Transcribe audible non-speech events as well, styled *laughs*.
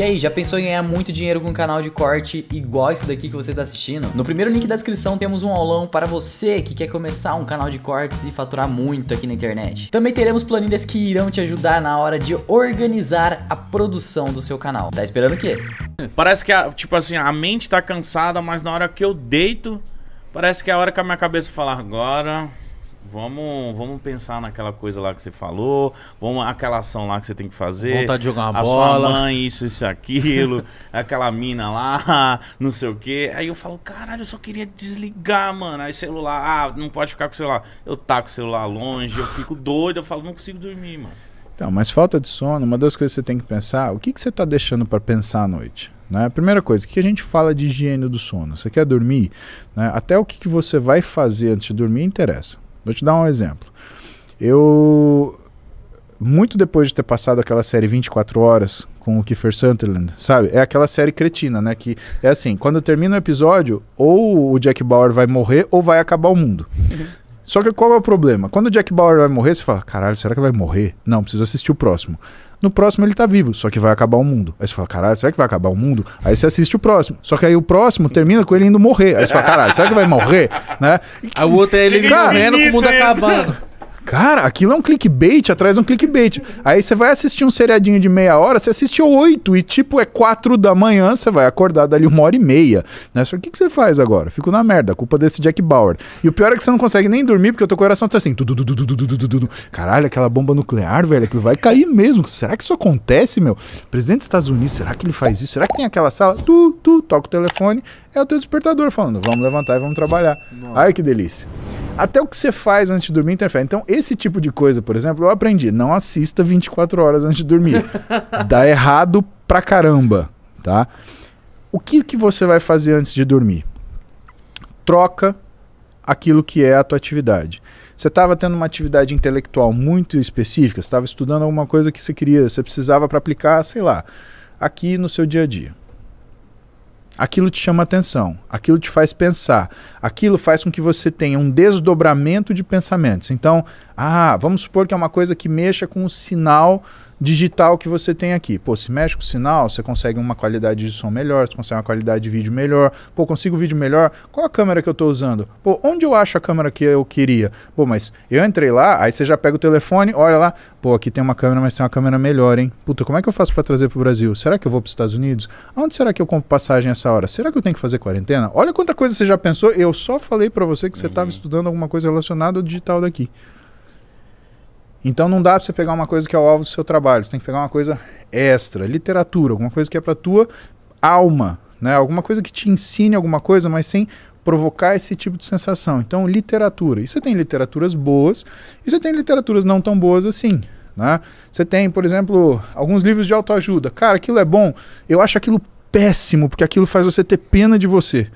E aí, já pensou em ganhar muito dinheiro com um canal de corte igual esse daqui que você está assistindo? No primeiro link da descrição temos um aulão para você que quer começar um canal de cortes e faturar muito aqui na internet. Também teremos planilhas que irão te ajudar na hora de organizar a produção do seu canal. Tá esperando o quê? Parece que, a, tipo assim, a mente tá cansada, mas na hora que eu deito, parece que é a hora que a minha cabeça fala agora... Vamos, vamos pensar naquela coisa lá que você falou, vamos aquela ação lá que você tem que fazer. Vontade de jogar uma a bola. sua mãe, isso, isso, aquilo, *laughs* aquela mina lá, *laughs* não sei o quê. Aí eu falo, caralho, eu só queria desligar, mano. Aí celular, ah, não pode ficar com o celular. Eu taco o celular longe, eu fico doido, eu falo, não consigo dormir, mano. Então, mas falta de sono, uma das coisas que você tem que pensar, o que, que você está deixando para pensar à noite? Né? Primeira coisa, o que a gente fala de higiene do sono? Você quer dormir? Né? Até o que, que você vai fazer antes de dormir interessa. Vou te dar um exemplo. Eu, muito depois de ter passado aquela série 24 Horas com o Kiefer Sutherland, sabe? É aquela série cretina, né? Que é assim, quando termina o episódio, ou o Jack Bauer vai morrer ou vai acabar o mundo, uhum. Só que qual é o problema? Quando o Jack Bauer vai morrer, você fala, caralho, será que vai morrer? Não, preciso assistir o próximo. No próximo ele tá vivo, só que vai acabar o mundo. Aí você fala, caralho, será que vai acabar o mundo? Aí você assiste o próximo. Só que aí o próximo termina com ele indo morrer. Aí você fala, caralho, será que vai morrer? Né? Aí o outro é ele morrendo com o mundo acabando. Cara, aquilo é um clickbait atrás de um clickbait. Aí você vai assistir um seriadinho de meia hora, você assistiu oito e tipo é quatro da manhã, você vai acordar dali uma hora e meia. Né? Só, o que, que você faz agora? Fico na merda, culpa desse Jack Bauer. E o pior é que você não consegue nem dormir porque o teu coração tá assim. Du, du, du, Caralho, aquela bomba nuclear, velho, que vai cair mesmo. Será que isso acontece, meu? Presidente dos Estados Unidos, será que ele faz isso? Será que tem aquela sala? Tu, tu, toca o telefone, é o teu despertador falando, vamos levantar e vamos trabalhar. Nossa. Ai, que delícia. Até o que você faz antes de dormir interfere. Então, esse tipo de coisa, por exemplo, eu aprendi. Não assista 24 horas antes de dormir. *laughs* Dá errado pra caramba, tá? O que, que você vai fazer antes de dormir? Troca aquilo que é a tua atividade. Você estava tendo uma atividade intelectual muito específica, estava estudando alguma coisa que você queria, você precisava para aplicar, sei lá, aqui no seu dia a dia aquilo te chama atenção, aquilo te faz pensar, aquilo faz com que você tenha um desdobramento de pensamentos. Então, ah, vamos supor que é uma coisa que mexa com o sinal digital que você tem aqui. Pô, se mexe com o sinal, você consegue uma qualidade de som melhor, você consegue uma qualidade de vídeo melhor. Pô, consigo vídeo melhor? Qual a câmera que eu estou usando? Pô, onde eu acho a câmera que eu queria? Pô, mas eu entrei lá, aí você já pega o telefone, olha lá. Pô, aqui tem uma câmera, mas tem uma câmera melhor, hein? Puta, como é que eu faço para trazer para o Brasil? Será que eu vou para os Estados Unidos? Aonde será que eu compro passagem essa hora? Será que eu tenho que fazer quarentena? Olha quanta coisa você já pensou. Eu só falei para você que você estava uhum. estudando alguma coisa relacionada ao digital daqui. Então não dá para você pegar uma coisa que é o alvo do seu trabalho, você tem que pegar uma coisa extra, literatura, alguma coisa que é para tua alma, né? Alguma coisa que te ensine alguma coisa, mas sem provocar esse tipo de sensação. Então, literatura. E você tem literaturas boas e você tem literaturas não tão boas assim. Né? Você tem, por exemplo, alguns livros de autoajuda. Cara, aquilo é bom. Eu acho aquilo péssimo, porque aquilo faz você ter pena de você.